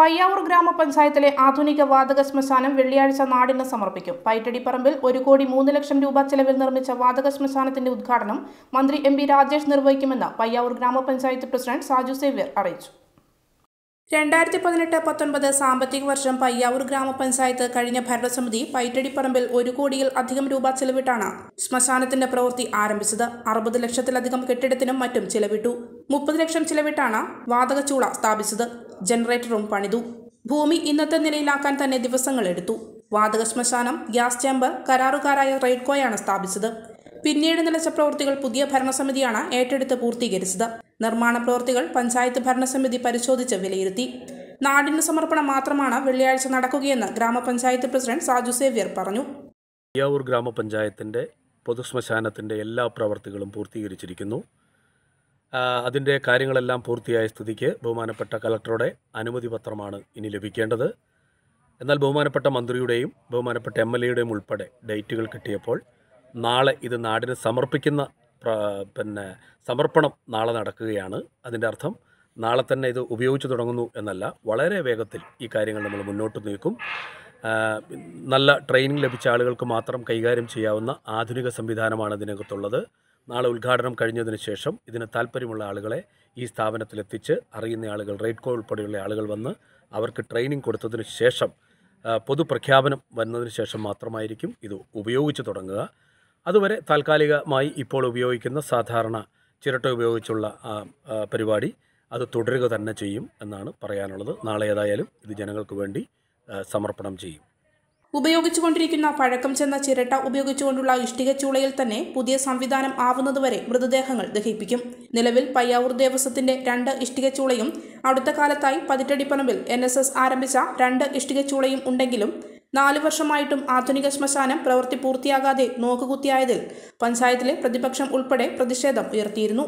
പയ്യാവൂർ ഗ്രാമപഞ്ചായത്തിലെ ആധുനിക വാതക ശ്മശാനം വെള്ളിയാഴ്ച നാടിന് സമർപ്പിക്കും പൈറ്റടിപ്പറമ്പിൽ ഒരു കോടി മൂന്ന് ലക്ഷം രൂപ ചെലവിൽ നിർമ്മിച്ച വാതക ശ്മശാനത്തിന്റെ ഉദ്ഘാടനം മന്ത്രി എം പി രാജേഷ് നിർവഹിക്കുമെന്ന് പയ്യാവൂർ ഗ്രാമപഞ്ചായത്ത് പ്രസിഡന്റ് സാജു സേവ്യർ അറിയിച്ചു രണ്ടായിരത്തി പതിനെട്ട് പത്തൊൻപത് സാമ്പത്തിക വർഷം പയ്യാവൂർ ഗ്രാമപഞ്ചായത്ത് കഴിഞ്ഞ ഭരണസമിതി പൈറ്റടിപ്പറമ്പിൽ ഒരു കോടിയിൽ അധികം രൂപ ചെലവിട്ടാണ് ശ്മശാനത്തിന്റെ പ്രവൃത്തി ആരംഭിച്ചത് അറുപത് ലക്ഷത്തിലധികം കെട്ടിടത്തിനും മറ്റും ചെലവിട്ടു മുപ്പത് ലക്ഷം ചിലവിട്ടാണ് വാതകച്ചൂള സ്ഥാപിച്ചത് ജനറേറ്ററും പണിതു ഭൂമി ഇന്നത്തെ നിലയിലാക്കാൻ തന്നെ ദിവസങ്ങൾ എടുത്തു വാതക ശ്മശാനം ഗ്യാസ് ചേമ്പർ കരാറുകാരായ റെയ്ഡ്കോയാണ് സ്ഥാപിച്ചത് പിന്നീട് നിലച്ച പ്രവൃത്തികൾ പുതിയ ഭരണസമിതിയാണ് ഏറ്റെടുത്ത് പൂർത്തീകരിച്ചത് നിർമ്മാണ പ്രവൃത്തികൾ പഞ്ചായത്ത് ഭരണസമിതി പരിശോധിച്ച് വിലയിരുത്തി നാടിന് സമർപ്പണം മാത്രമാണ് വെള്ളിയാഴ്ച നടക്കുകയെന്ന് ഗ്രാമപഞ്ചായത്ത് പ്രസിഡന്റ് സാജു സേവ്യർ പറഞ്ഞു ഗ്രാമപഞ്ചായത്തിന്റെ പൊതുശ്മശാനത്തിന്റെ എല്ലാ പ്രവർത്തികളും പൂർത്തീകരിച്ചിരിക്കുന്നു അതിൻ്റെ കാര്യങ്ങളെല്ലാം പൂർത്തിയായ സ്ഥിതിക്ക് ബഹുമാനപ്പെട്ട കലക്ടറുടെ അനുമതി പത്രമാണ് ഇനി ലഭിക്കേണ്ടത് എന്നാൽ ബഹുമാനപ്പെട്ട മന്ത്രിയുടെയും ബഹുമാനപ്പെട്ട എം എൽ എയുടെയും ഉൾപ്പെടെ ഡേറ്റുകൾ കിട്ടിയപ്പോൾ നാളെ ഇത് നാടിന് സമർപ്പിക്കുന്ന പിന്നെ സമർപ്പണം നാളെ നടക്കുകയാണ് അതിൻ്റെ അർത്ഥം നാളെ തന്നെ ഇത് ഉപയോഗിച്ച് തുടങ്ങുന്നു എന്നല്ല വളരെ വേഗത്തിൽ ഈ കാര്യങ്ങൾ നമ്മൾ മുന്നോട്ട് നീക്കും നല്ല ട്രെയിനിങ് ലഭിച്ച ആളുകൾക്ക് മാത്രം കൈകാര്യം ചെയ്യാവുന്ന ആധുനിക സംവിധാനമാണ് ഇതിനകത്തുള്ളത് നാളെ ഉദ്ഘാടനം കഴിഞ്ഞതിന് ശേഷം ഇതിന് താല്പര്യമുള്ള ആളുകളെ ഈ സ്ഥാപനത്തിലെത്തിച്ച് അറിയുന്ന ആളുകൾ റെയ്ഡ്കോ ഉൾപ്പെടെയുള്ള ആളുകൾ വന്ന് അവർക്ക് ട്രെയിനിങ് കൊടുത്തതിന് ശേഷം പൊതുപ്രഖ്യാപനം വന്നതിന് ശേഷം മാത്രമായിരിക്കും ഇത് ഉപയോഗിച്ച് തുടങ്ങുക അതുവരെ താൽക്കാലികമായി ഇപ്പോൾ ഉപയോഗിക്കുന്ന സാധാരണ ചിരട്ട ഉപയോഗിച്ചുള്ള പരിപാടി അത് തുടരുക തന്നെ ചെയ്യും എന്നാണ് പറയാനുള്ളത് നാളെ ഏതായാലും ഇത് ജനങ്ങൾക്ക് വേണ്ടി സമർപ്പണം ചെയ്യും ഉപയോഗിച്ചുകൊണ്ടിരിക്കുന്ന പഴക്കം ചെന്ന ചിരട്ട ഉപയോഗിച്ചുകൊണ്ടുള്ള ഇഷ്ടിക ചൂളയിൽ തന്നെ പുതിയ സംവിധാനം ആവുന്നതുവരെ മൃതദേഹങ്ങൾ ദഹിപ്പിക്കും നിലവിൽ പയ്യാവൂർ ദേവസ്വത്തിന്റെ രണ്ട് ഇഷ്ടിക ചൂളയും അടുത്ത കാലത്തായി പതിറ്റടിപ്പറമ്പിൽ എൻ എസ് എസ് ആരംഭിച്ച രണ്ട് ഇഷ്ടിക ചൂളയും ഉണ്ടെങ്കിലും നാലു വർഷമായിട്ടും ആധുനിക ശ്മശാനം പ്രവൃത്തി പൂർത്തിയാകാതെ നോക്കുകുത്തിയായതിൽ പഞ്ചായത്തിലെ പ്രതിപക്ഷം ഉൾപ്പെടെ പ്രതിഷേധം ഉയർത്തിയിരുന്നു